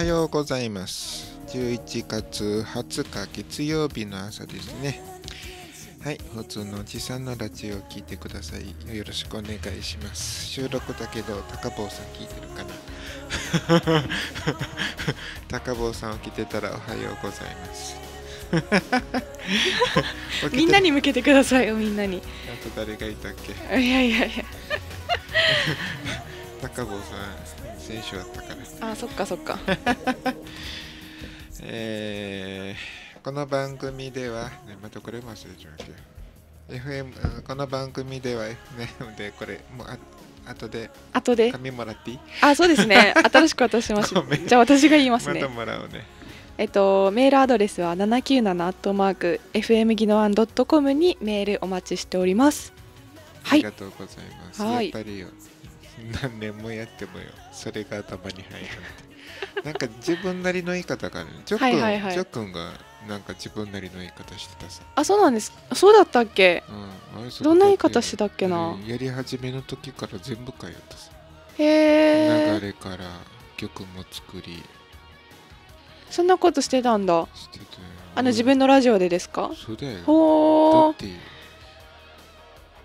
はようございます。11月20日月曜日の朝ですね。はい、普通のおじさんのラジオを聞いてください。よろしくお願いします。収録だけど、高坊さん聞いてるかな 高坊さん起きてたらおはようございます。みんなに向けてくださいよみんなにあと誰がいたっけいやいやいや高坊さん選手だったからあそっかそっか えー、この番組では、ね、またこれも忘れちゃうけど FM この番組では FM でこれもうあ後で後で紙もらっていいあそうですね 新しく渡しましじゃあ私が言いますねまたもらうねえっと、メールアドレスは797アットマーク FM ギノワンドットコムにメールお待ちしております。はい。ありがとうございます。はい、やっぱりよ、何年もやってもよ。それが頭に入る なんか自分なりの言い方がねジョッくん、はいはいはい、くんがなんか自分なりの言い方してたさあそうなんですそうだったっけ、うん、あどんな言い方してたっけな、やり始めの時から全部変えたさへえ流れから曲も作りそんなことしてたんだあの自分のラジオでですかそうだよほーだって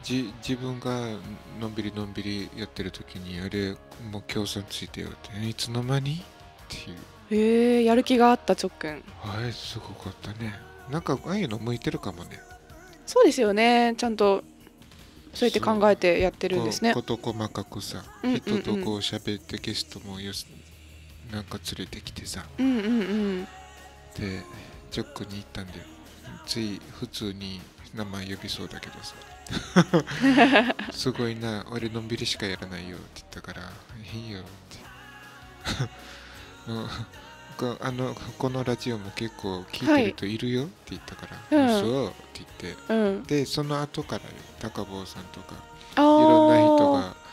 じ自分がのんびりのんびりやってる時にあれもう協賛ついてよって、いつの間にっていうへえやる気があった直君はいすごかったねなんかああいうの向いてるかもねそうですよねちゃんとそうやって考えてやってるんですね事細かくさ、人とこう喋ってゲストもよなんか連れてきてさ、うんうんうん、でジョックに行ったんだよつい普通に名前呼びそうだけどさすごいな俺のんびりしかやらないよって言ったからいいよって うこあのこのラジオも結構聞いてる人いるよって言ったから「はい、そう」って言って、うん、でその後からよ高坊さんとかいろんな人が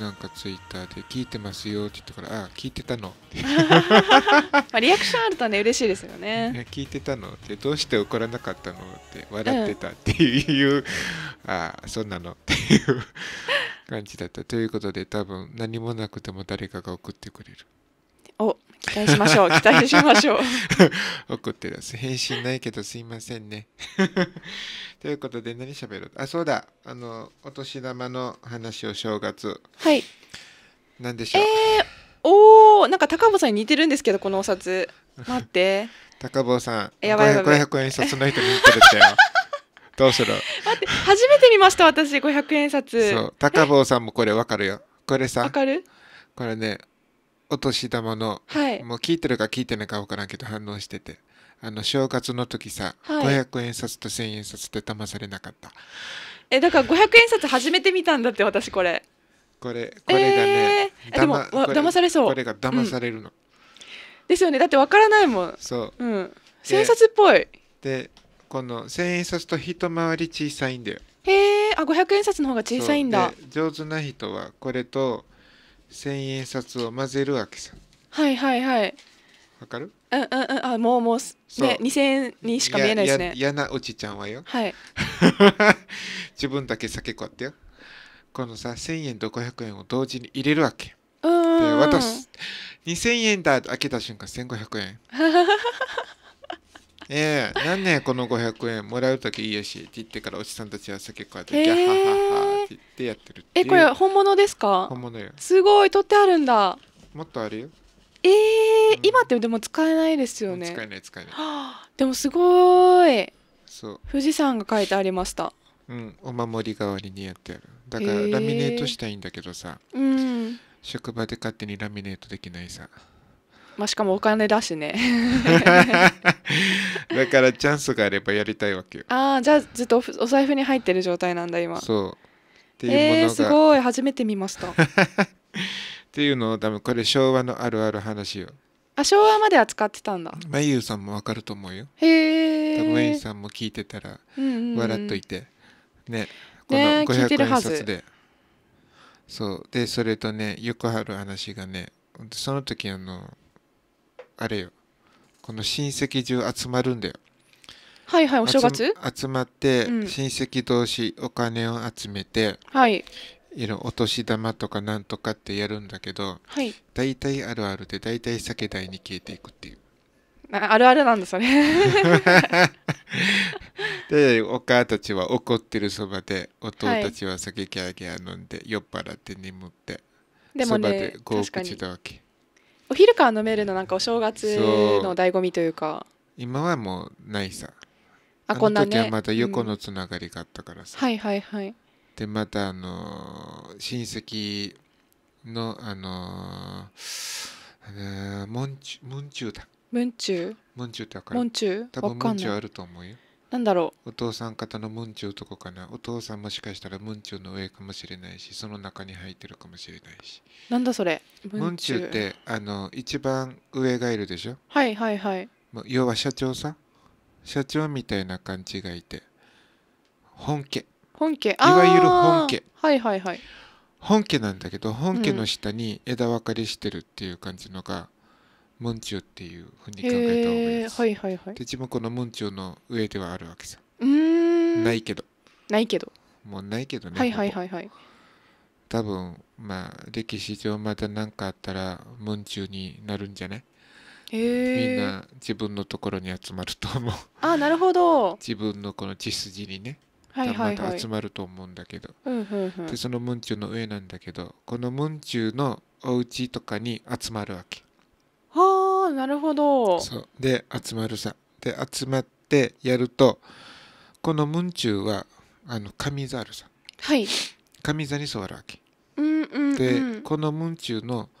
なんかツイッターで聞いてますよって言ったから、ああ、聞いてたのって。まあリアクションあるとね、嬉しいですよね。聞いてたのって、どうして怒らなかったのって、笑ってたっていう、うん、ああ、そんなのっていう感じだった。ということで、多分何もなくても誰かが送ってくれる。期待しましょう。期待しましょう。怒 ってます。返信ないけどすいませんね。ということで何喋るあ、そうだ。あの、お年玉の話を正月。はい。なんでしょう。えー、おー、なんか高坊さんに似てるんですけど、このお札。待って。高坊さん、500円札の人に似てるってよ。どうする待って初めて見ました私500円札そう高坊さんもこれわかるよこれさわかるこれねお年玉の、はい、もう聞いてるか聞いてないか分からんけど反応しててあの正月の時さ、はい、500円札と1000円札って騙されなかったえだから500円札始めてみたんだって私これこれこれがね、えー、でも騙されそうこれが騙されるの、うん、ですよねだって分からないもんそう、1000円札っぽいでこの1000円札と一回り小さいんだよへえあ500円札の方が小さいんだ上手な人はこれと千円札を混ぜるわけさはいはいはいわかるうんうんうんあもうもうね2000円にしか見えないですね嫌なおちちゃんはよはい 自分だけ酒買ってよこのさ1000円と500円を同時に入れるわけで渡す2000円だ開けた瞬間1500円 ええー、なんねこの500円もらうときいいよしって言ってからおじさんたちは酒買ってギャハハハきでやってるってえこれ本物ですか本物よすごい取ってあるんだもっとあるよえー、うん、今ってでも使えないですよね使えない使えないあ、でもすごいそう富士山が書いてありましたうんお守り代わりにやってあるだからラミネートしたいんだけどさ、えー、うん、職場で勝手にラミネートできないさまあ、しかもお金だしね だからチャンスがあればやりたいわけよああじゃあずっとお財布に入ってる状態なんだ今そうていうものが、えー、すごい初めて見ました っていうのを多分これ昭和のあるある話をあ昭和まで扱ってたんだまゆうさんもわかると思うよへえ多分まゆうさんも聞いてたら笑っといて、うんうん、ねこの500円札で、そうでそれとねよくある話がねその時あのあれよこの親戚中集まるんだよはいはいお正月集まって親戚同士お金を集めて、うん、はいいろお年玉とかなんとかってやるんだけど、はい、大体あるあるで大体酒代に消えていくっていうあるあるなんだそれ でお母たちは怒ってるそばでお父たちは酒ギャーギャー飲んで、酔っ払って眠ってでもねで口だわけお昼から飲めるのなんかお正月の醍醐味というか今はもうないさあこんな、ね、時はまた横のつながりがあったからさ、うん、はいはいはいでまたあのー、親戚のあのー、ムンチューだムンチュームンチューって分かるムンチュー多分ムンチューあると思うよなんだろうお父さん方のムンチューとこかなお父さんもしかしたらムンチューの上かもしれないしその中に入ってるかもしれないしなんだそれムンチューってあの一番上がいるでしょはいはいはい要は社長さん社長みたいな感じがいて本家本家いわゆる本家はいはいはい本家なんだけど本家の下に枝分かれしてるっていう感じのが、うん、ムンチュっていうふうに考えた方がいいです、はいはいはい、で自分このムンチュの上ではあるわけさうんないけどないけどもうないけどねはいはいはいはい多分まあ歴史上まだ何かあったらムンチュになるんじゃないみんな自分のところに集まると思うあなるほど自分のこの血筋にねまた集まると思うんだけど、でそのムンチュの上なんだけどこのムンチュのお家とかに集まるわけはあなるほどそうで集まるさで集まってやるとこのムンチュはあの上座あるさはい上座に座るわけ、うんうん、うん、でこのムンチュの「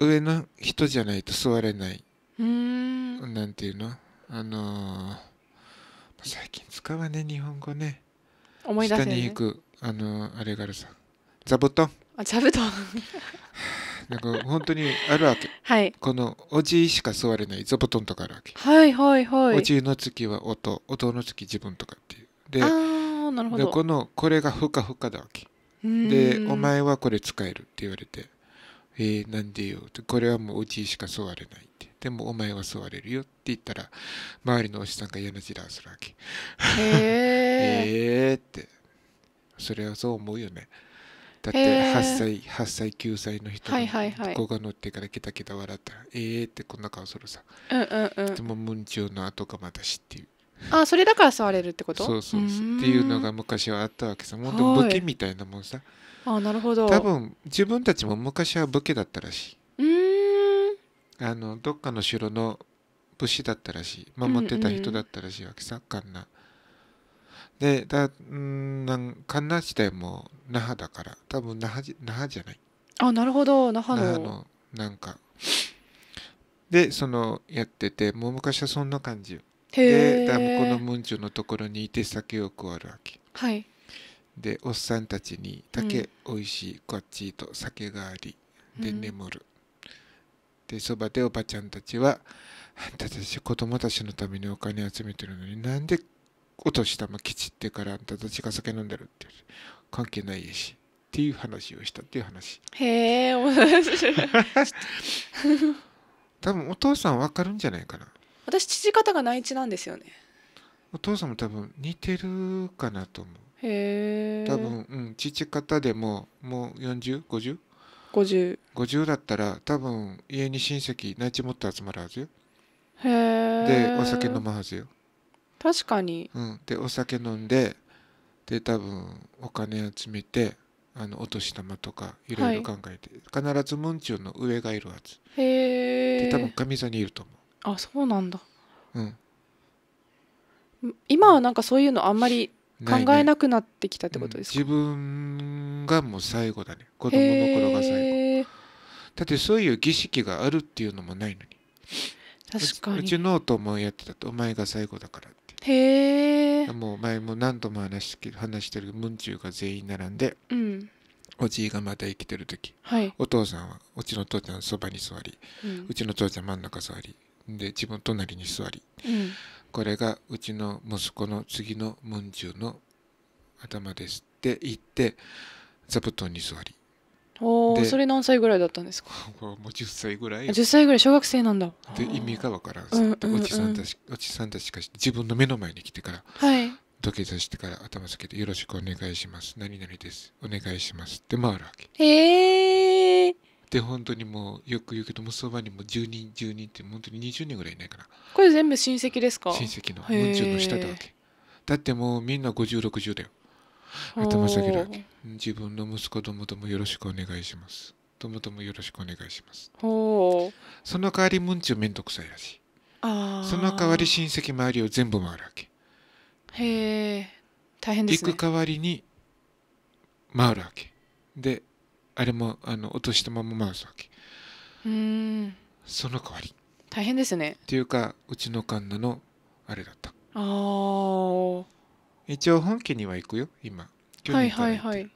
上の人じゃないと座れないうんなんていうのあのー、最近使わね日本語ね思い出せ、ね、下に行くあのー、あれがあるさ座布団あ座布団 なんか本当にあるわけ、はい、このおじいしか座れない座布団とかあるわけはいはいはいおじいの月は音音の月自分とかっていうであなるほどこのこれがふかふかだわけでお前はこれ使えるって言われてえー、なんでよこれはもううちしか座れないって。でもお前は座れるよって言ったら、周りのおじさんが嫌なじらするわけ。へ えーって。それはそう思うよね。だって8歳、八歳、9歳の人がこが乗ってからケタケタ笑ったら、ええーってこんな顔するさ。うんうんうん、でも、文鳥の後がまだ知ってる。あそれだから触れるってことそうそうっていうのが昔はあったわけさもっと武家みたいなもんさ、はい、あなるほど多分自分たちも昔は武家だったらしいうんあのどっかの城の武士だったらしい守ってた人だったらしいわけさ、うんうん、カンナでだんなんカンナ自体も那覇だから多分那覇じ那覇じゃないあなるほど那覇の那覇のなんかでそのやっててもう昔はそんな感じよでダムこのムンュのところにいて酒を加わるわけ、はい、でおっさんたちに「竹おいしいこっち」と酒がありで眠る、うん、でそばでおばちゃんたちは「あんたたち子供たちのためにお金集めてるのになんでお年玉きちってからあんたたちが酒飲んでる」って関係ないやしっていう話をしたっていう話へえ面白い 多分お父さんわかるんじゃないかな私父方が内地なんですよねお父さんも多分似てるかなと思うへえ多分、うん、父方でももう 4050?50 50, だったら多分家に親戚内地持って集まるはずよへえでお酒飲むはずよ確かに、うん、でお酒飲んでで多分お金集めてあのお年玉とかいろいろ考えて、はい、必ず文中の上がいるはずへえで多分か座にいると思うあそうなんだうん今はなんかそういうのあんまり考えなくなってきたってことですか、ねうん、自分がもう最後だね子供の頃が最後だってそういう儀式があるっていうのもないのに確かにうちのともやってたとお前が最後だからってへえもう前も何度も話話してるムンチューが全員並んで、うん、おじいがまた生きてる時、はい、お父さんはうちの父ちゃんそばに座り、うん、うちの父ちゃん真ん中座りで自分隣に座り、うん、これがうちの息子の次の文中の頭ですって言って座布団に座りおそれ何歳ぐらいだったんですか もう10歳ぐらい10歳ぐらい小学生なんだで意味が分からんさ、うんうん、おじさんたちおじさんたちが自分の目の前に来てからはい土下座してから頭つけて「よろしくお願いします何々ですお願いします」って回るわけへえで本当にもうよく言うけどもそばにも10人10人って本当に20人ぐらいいないからこれ全部親戚ですか親戚の40の下だわけだってもうみんな5060だよ頭下げるわけ自分の息子どもともよろしくお願いしますどもともよろしくお願いしますその代わりもんちュめんどくさいらしいその代わり親戚周りを全部回るわけへえ大変ですね行く代わりに回るわけであれもあの落としたまま回すわけうんその代わり大変ですねっていうかうちのカンナのあれだったああ一応本家には行くよ今去年からはいはいはい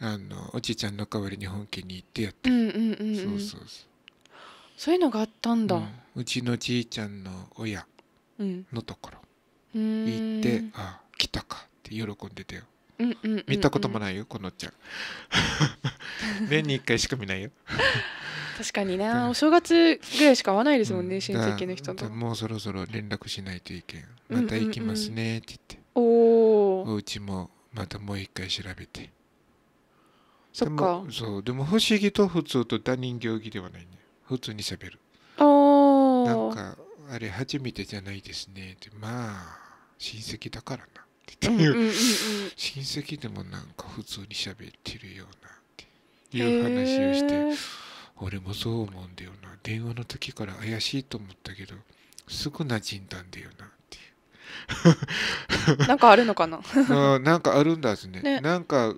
あのおじいちゃんの代わりに本家に行ってやってうんうんうん、うん、そうそうそうそういうのがあったんだ、うんうちのじいちゃんの親のところうん行ってああ来たかって喜んでたよ見たこともないよこのちゃん 年に1回しか見ないよ確かにな、お正月ぐらいしか会わないですもんね、うん、親戚の人ともうそろそろ連絡しないといけんまた行きますねって言って、うんうんうん、おうちもまたもう一回調べてそっかそうでも不思議と普通と他人行儀ではないね普通にしゃべるなんかあれ初めてじゃないですねってまあ親戚だからなっていう親戚でもなんか普通に喋ってるようなっていう話をして、俺もそう思うんだよな電話の時から怪しいと思ったけどすぐ馴染んだんだよなっていうなんかあるのかなあなんかあるんだですね、ね、なんか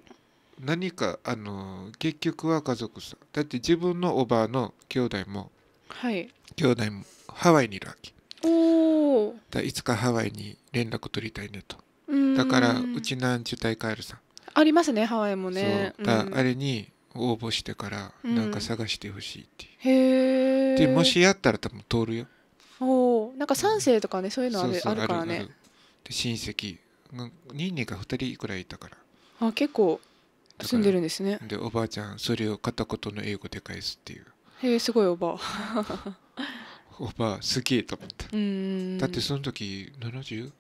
何かあの結局は家族さだって自分のおばの兄弟も、はい、兄弟もハワイにいるわけおだいつかハワイに連絡取りたいねとだからうちなんちゅうイカあるさんありますねハワイもねそうあれに応募してからなんか探してほしいっていう、うん、でもしやったら多分通るよおなんか3世とかねそういうのあるあるからねで親戚ニーニーが2人くらいいたからあ結構住んでるんですねでおばあちゃんそれを片言の英語で返すっていうへえすごいおばあ おばあすげえと思っただってその時7080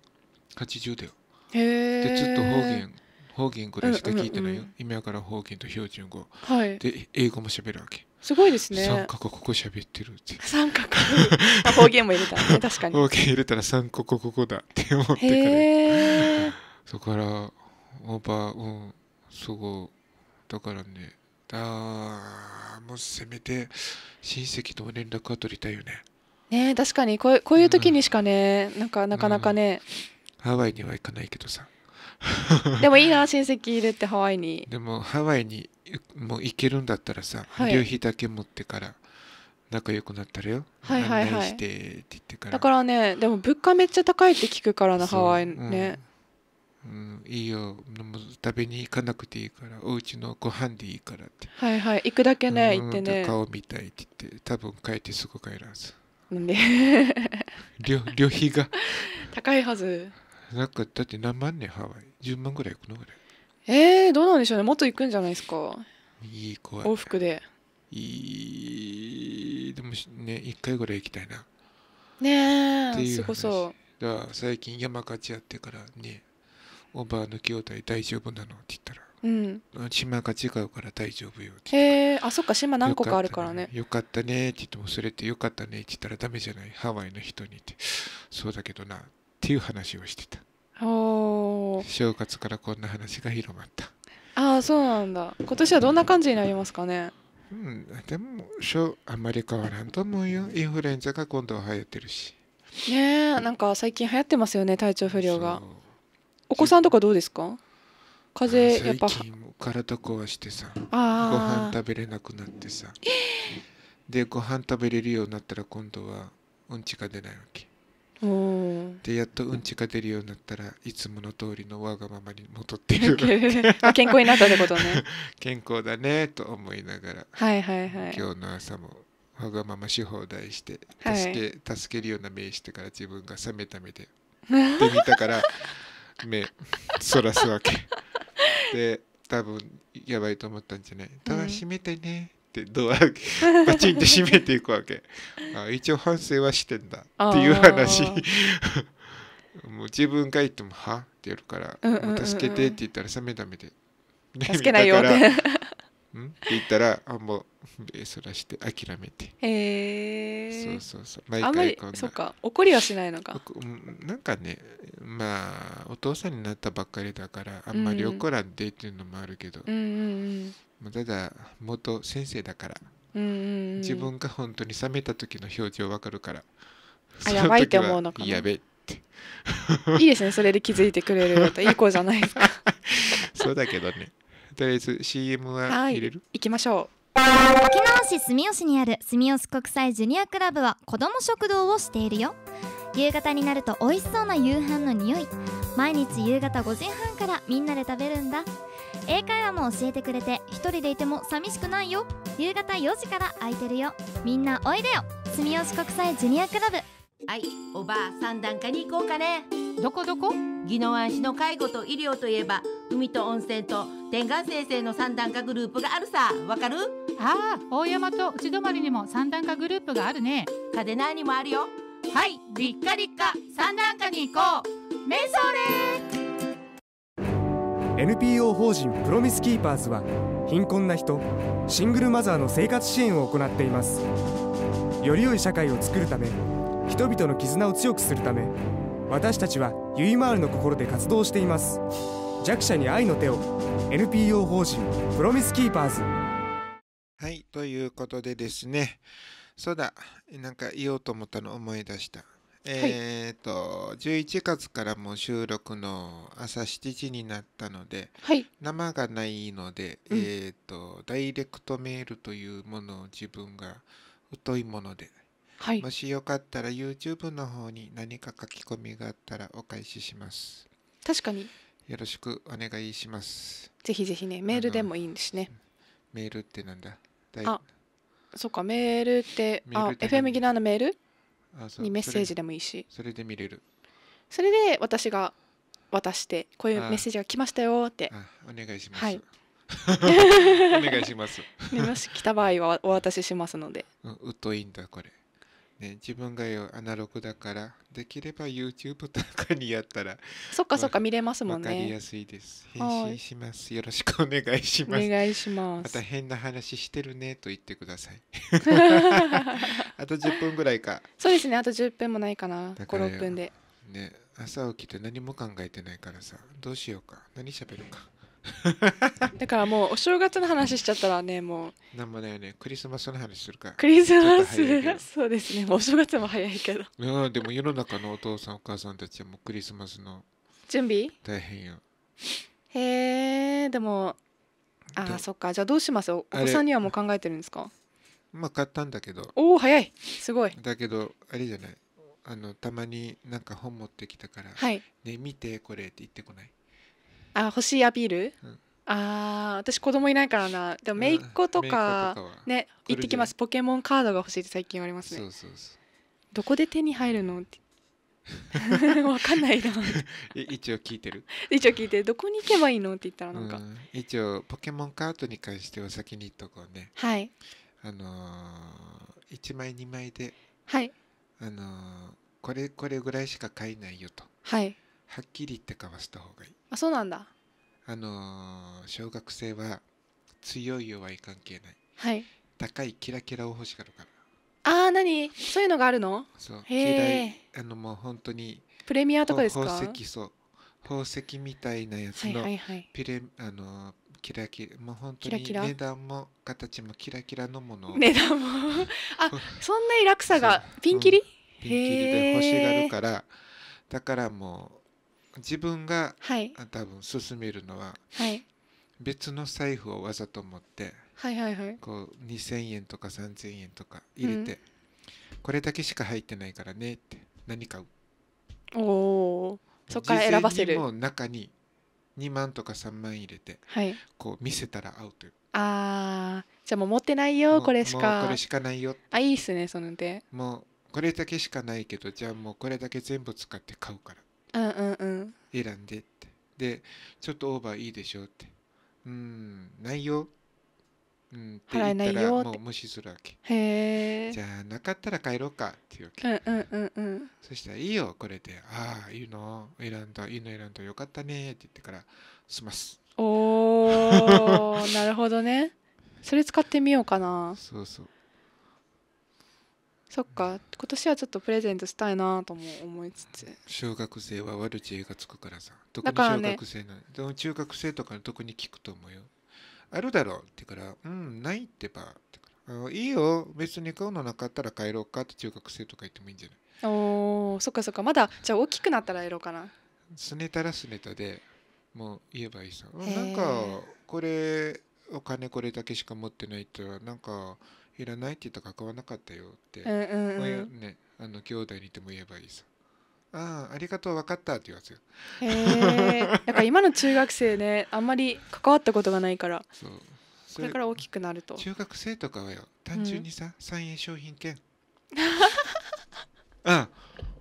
だよでょっと方言方言ぐらいしか聞いてないよ、うんうんうん、今から方言と標準語、はい、で英語も喋るわけすごいですね三角ここ喋ってるって3カ国方言も入れたね確かに方言入れたら三角ここだって思ってからそこからオーバーうんすごだからねあもうせめて親戚と連絡は取りたいよねね確かにこうこういう時にしかね、うん、なんかなかなかね、うんハワイには行かないけどさでもいいな親戚いるってハワイにでもハワイにもう行けるんだったらさ、はい、旅費だけ持ってから仲良くなったらよ、はいはいはい、してって言ってからだからねでも物価めっちゃ高いって聞くからなハワイね、うん、うん、いいよ食べに行かなくていいからお家のご飯でいいからってはいはい行くだけね、うん、行ってね顔見たいって言って多分帰ってすぐ帰らずなんで 旅旅費が 高いはずなんかだって何万ねハワイ10万ぐらい行くのぐらいえー、どうなんでしょうねもっと行くんじゃないですかいい怖い往復でいいでもね1回ぐらい行きたいなねえそこそだから最近山勝ちやってからねオおばあの兄弟大丈夫なのって言ったらうん、島が違うから大丈夫よってへえあそっか島何個かあるからねよかったねって言ってもそれってよかったねって言ったらダメじゃないハワイの人にってそうだけどなっっていう話をしてた正月からこんな話が広まったああそうなんだ今年はどんな感じになりますかねうんでもあんまり変わらんと思うよインフルエンザが今度は流行ってるしねえなんか最近流行ってますよね体調不良がお子さんとかどうですか風邪やっぱ最近体壊してさご飯食べれなくなってさでご飯食べれるようになったら今度はうんちが出ないわけでやっとうんちが出るようになったらいつもの通りのわがままに戻っている 健康になったってことね 健康だねと思いながら、はいはいはい、今日の朝もわがままし放題して助けはい、助けるような目してから自分が冷めた目で で見たから目そらすわけで多分やばいと思ったんじゃないただ閉めてね、うんってドア パチンって閉めていくわけあ一応反省はしてんだっていう話 もう自分が言っても「は?」ってやるから「助けて」って言ったらさめだめで、助けないよってうんって言ったらあもう目そらして諦めてへえそうそうそう毎あんまりそっか怒りはしないのかうんなんかねまあお父さんになったばっかりだからあんまり怒らんでっていうのもあるけど、うんうんただ元先生だから、うんうんうん自分が本当に冷めた時の表情わかるからあやばいって思うのかなやべいいですねそれで気づいてくれるといい子じゃないですか そうだけどねとりあえず CM は入れる、はい、いきましょう沖縄市住吉にある住吉国際ジュニアクラブは子ども食堂をしているよ夕方になると美味しそうな夕飯の匂い毎日夕方5時半からみんなで食べるんだ英会話も教えてくれて一人でいても寂しくないよ夕方4時から空いてるよみんなおいでよ住吉国際ジュニアクラブはいおばあ三段化に行こうかねどこどこ宜野湾市の介護と医療といえば海と温泉と天眼先生の三段化グループがあるさわかるああ大山と内泊にも三段化グループがあるね嘉手納にもあるよはい立夏立夏三段化に行こうメンソーレ NPO 法人プロミスキーパーズは貧困な人シングルマザーの生活支援を行っていますより良い社会を作るため人々の絆を強くするため私たちはゆいまーるの心で活動しています弱者に愛の手を NPO 法人プロミスキーパーズはいということでですねそうだなんか言おうと思ったの思い出したえーと、11月からも収録の朝7時になったので、はい、生がないので、うん、えーとダイレクトメールというものを自分が疎いものではい、もしよかったら YouTube の方に何か書き込みがあったらお返しします確かによろしくお願いしますぜひぜひねメールでもいいんですねメールってなんだあそっかメールってあ FM ギナーのメールにメッセージでもいいしそれで見れるそれで私が渡してこういうメッセージが来ましたよってお願いします、はい お願いします。もし来た場合はお渡ししますので。うん、うっといんだこれ。ね自分がアナログだからできれば YouTube とかにやったらそっかそっか見れますもんねわかりやすいです返信しますよろしくお願いしますお願いしますまた変な話してるねと言ってください あと10分ぐらいかそうですねあと10分もないかな56分でね朝起きて何も考えてないからさどうしようか何喋るかだからもうお正月の話しちゃったらねもうなんもだよねクリスマスの話するからクリスマスそうですねお正月も早いけどうんでも世の中のお父さんお母さんたちはもうクリスマスの準備大変よへえでもあそっかじゃあどうしますお子さんにはもう考えてるんですかまあ買ったんだけどおお早いすごいだけどあれじゃないあのたまになんか本持ってきたから、はい、ね見てこれって言ってこないあ欲しいアピール、うん、あ私子供いないからなでも姪っ子とかね行ってきますポケモンカードが欲しいって最近言われますねどこで手に入るのって わかんないな一応聞いてる一応聞いてどこに行けばいいのって言ったらなんか、うん、一応ポケモンカードに関しては先に言っとこうねはいあのー、1枚2枚ではいあのー、これこれぐらいしか買えないよとはいはっきり言って交わした方がいいあそうなんだあのー小学生は強い弱い関係ないはい高いキラキラを欲しがるからあー何そういうのがあるのそうへー嫌いあのもう本当にプレミアとかですか宝石そう宝石みたいなやつはいはのいはいピレ、あのーキラキラもう本当に値段も形もキラキラのものを値段も あそんなに落差がピンキリ、ピンキリで欲しがるからだからもう自分が、はい、多分進めるのは、はい、別の財布をわざと持って、はいはいはい、こう2000円とか3000円とか入れて、うん、これだけしか入ってないからねって何買うおおそっから選ばせるも中に2万とか3万入れて、はい、こう見せたら合うというあじゃあもう持ってないよこれしかこれしかないよあいいっすねそのでもうこれだけしかないけどじゃあもうこれだけ全部使って買うからうんうんうん選んでってでちょっとオーバーいいでしょうってうんないようんって払えな言っいたらよもう無視するわけへえじゃあなかったら帰ろうかっていうわけんうんうんうんそしたら「いいよこれで」「ああいいの選んだいいの選んだよかったね」って言ってから「済ますおー なるほどねそれ使ってみようか」なそうそうそっか今年はちょっとプレゼントしたいなとも思いつつ小学生は悪知恵がつくからさ特に小学生な、ね、中学生とか特に聞くと思うよあるだろうってからうんないってばってからいいよ別に買うのなかったら帰ろうかって中学生とか言ってもいいんじゃないおそっかそっかまだじゃあ大きくなったらやろうかなすねたらすねたでもう言えばいいさなんかこれお金これだけしか持ってないってなんかいらないって言ったからわなかったよって、うんうんうん親ねあの兄弟にでも言えばいいさああありがとう分かったって言わせよへえなんか今の中学生ねあんまり関わったことがないからそうそこれから大きくなると中学生とかはよ単純にさ、三円商品券 あん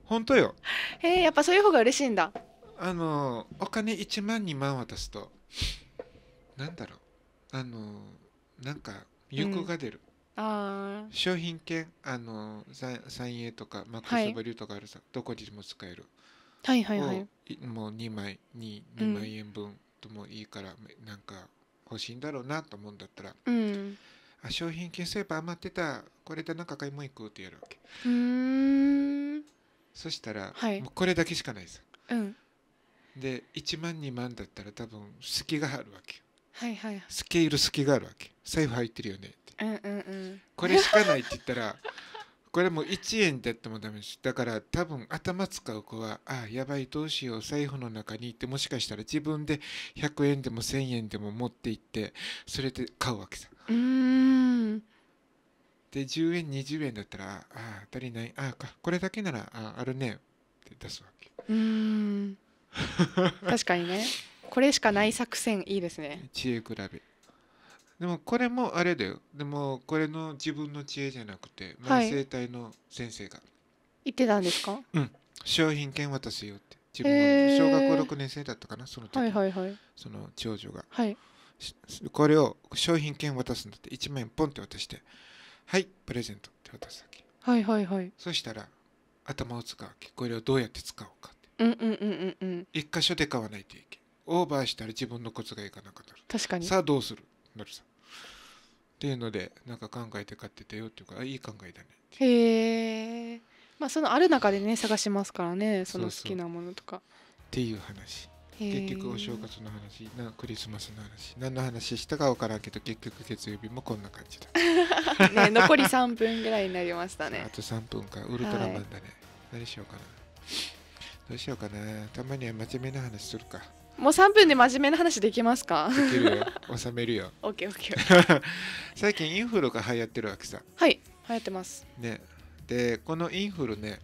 本当よへえやっぱそういう方が嬉しいんだあのお金1万2万渡すとなんだろうあのなんか有効が出る、商品券あの三栄とかマックスバリューとかあるさ、はい、どこにも使えるはいはいはいもう2枚2 2万円分ともいいから、うん、なんか欲しいんだろうなと思うんだったら、うん、あ商品券そういえば余ってたこれでなんか買い物行くってやるわけうそしたら、はい、もうこれだけしかないです、うん、で1万2万だったら多分隙があるわけはいはい、スケール隙があるわけ財布入ってるよねうんうんうんこれしかないって言ったら これも1円だってもダメですだから多分頭使う子はああやばいどうしよう財布の中に行ってもしかしたら自分で100円でも1000円でも持って行ってそれで買うわけさうんで10円20円だったらああ足りないああこれだけならああるねって出すわけうん 確かにねこれしかない作戦いいですね知恵比べでもこれもあれだよでもこれの自分の知恵じゃなくて生性体の先生が、言ってたんですかうん商品券渡すよって自分小学校6年生だったかなその時、はいはいはい、その長女が、はい、これを商品券渡すんだって1万円ポンって渡して「はいプレゼント」って渡すわけはいはいはいそしたら頭を使うわけこれをどうやって使おうかってうんうんうんうんうん一箇所で買わないといけオーバーしたら自分のコツがいかなくなる確かにさあどうするなるさっていうのでなんか考えて買ってたよっていうかいい考えだねへえまあそのある中でね探しますからねその好きなものとかっていう話結局お正月の話なクリスマスの話何の話したか分からんけど結局月曜日もこんな感じだ ね残り3分ぐらいになりましたねあと3分かウルトラマンだね、はい、何しようかなどうしようかなたまには真面目な話するかもう三分で真面目な話できますかできるよ収めるよオッケーオッケー最近インフルが流行ってるわけさはい流行ってますねでこのインフルね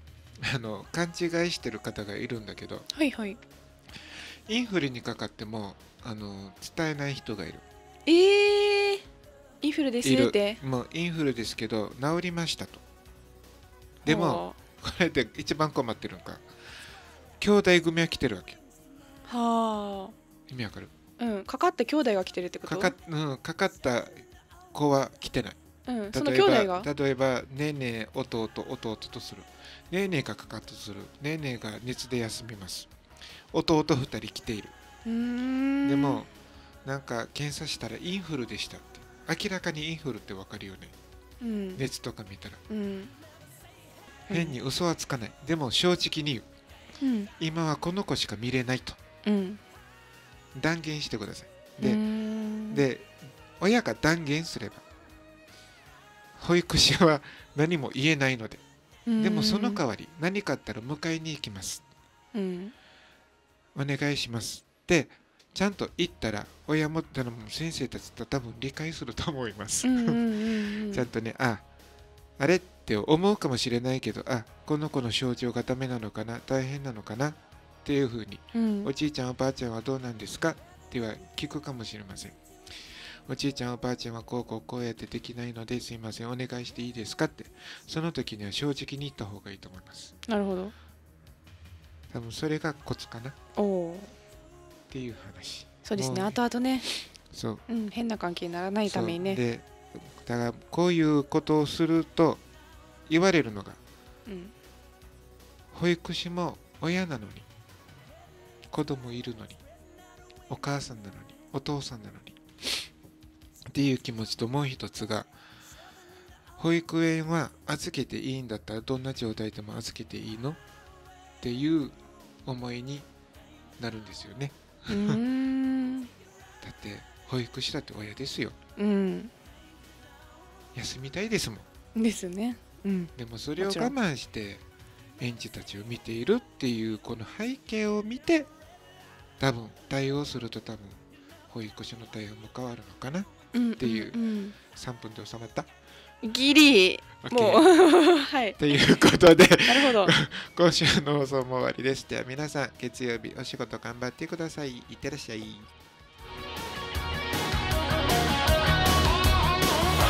あの勘違いしてる方がいるんだけどはいはいインフルにかかってもあの伝えない人がいるええー、インフルですねってもうインフルですけど治りましたとでもこれで一番困ってるのか兄弟組は来てるわけはあ意味わかるうんかかった兄弟が来てるってことかか,、うん、かかった子は来てない、うん、その兄弟が例えばねえねえ弟弟とするねえねえがかかっとするねえねえが熱で休みます弟2人来ているうんでもなんか検査したらインフルでしたって明らかにインフルってわかるよね、うん、熱とか見たら、うん、変に嘘はつかないでも正直に言う、うん、今はこの子しか見れないと断言してください。でで親が断言すれば保育士は何も言えないのででもその代わり何かあったら迎えに行きます。うん、お願いしますってちゃんと言ったら親もたのも先生たちと多分理解すると思います。ちゃんとねああれって思うかもしれないけどあこの子の症状がダメなのかな大変なのかなっていうふうに、うん、おじいちゃんおばあちゃんはどうなんですかっては聞くかもしれませんおじいちゃんおばあちゃんはこうこうこうやってできないのですいませんお願いしていいですかってその時には正直に言った方がいいと思いますなるほど多分それがコツかなっていう話そうですねね後々ねそう、うん、変な関係にならないためにねでだからこういうことをすると言われるのが、うん、保育士も親なのに子供いるのにお母さんなのにお父さんなのにっていう気持ちともう一つが保育園は預けていいんだったらどんな状態でも預けていいのっていう思いになるんですよね。だって保育士だって親ですよ。うん、休みたいですもん。ですね。うん、でもそれを我慢して園児たちを見ているっていうこの背景を見て多分対応すると多分保育所の対応も変わるのかなっていう,、3分で収まったギリ、もう はいということで なるほど 今週の放送も終わりですでは皆さん月曜日お仕事頑張ってくださいいってらっしゃい